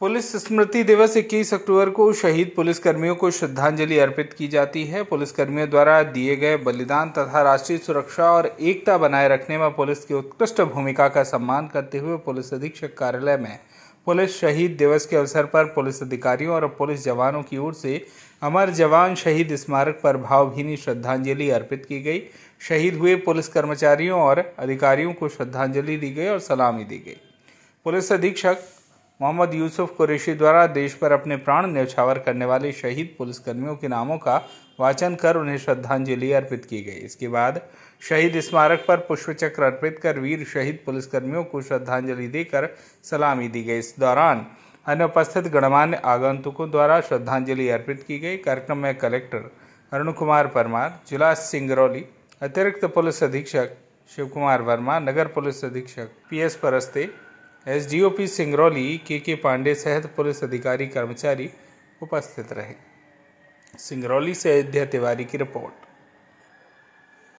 police स्मृति दिवस 21 अक्टूबर को शहीद पुलिसकर्मियों को श्रद्धांजलि अर्पित की जाती है पुलिसकर्मियों द्वारा दिए गए बलिदान तथा राष्ट्रीय सुरक्षा और एकता बनाए रखने में पुलिस की उत्कृष्ट भूमिका का सम्मान करते हुए पुलिस अधीक्षक कार्यालय में पुलिस शहीद दिवस के अवसर पर पुलिस अधिकारियों और पुलिस जवानों की ओर से अमर जवान शहीद स्मारक पर भावभीनी श्रद्धांजलि अर्पित की गई शहीद हुए पुलिस कर्मचारियों और अधिकारियों को श्रद्धांजलि दी गई और सलामी दी गई पुलिस अधीक्षक मोहम्मद यूसुफ कुरेशी द्वारा देश पर अपने प्राण न्यौछावर करने वाले शहीद पुलिसकर्मियों के नामों का वाचन कर उन्हें श्रद्धांजलि अर्पित की गई इसके बाद शहीद स्मारक पर पुष्पचक्र अर्पित कर वीर शहीद पुलिसकर्मियों को श्रद्धांजलि देकर सलामी दी गई इस दौरान अनुपस्थित गणमान्य आगंतुकों द्वारा श्रद्धांजलि अर्पित की गई कार्यक्रम में कलेक्टर अरुण कुमार परमार जिला सिंगरौली अतिरिक्त पुलिस अधीक्षक शिव कुमार वर्मा नगर पुलिस अधीक्षक P S Paraste SDOP Singrauli के के पांडे सहित पुलिस अधिकारी कर्मचारी उपस्थित रहे सिंगरौली से अयोध्या तिवारी की रिपोर्ट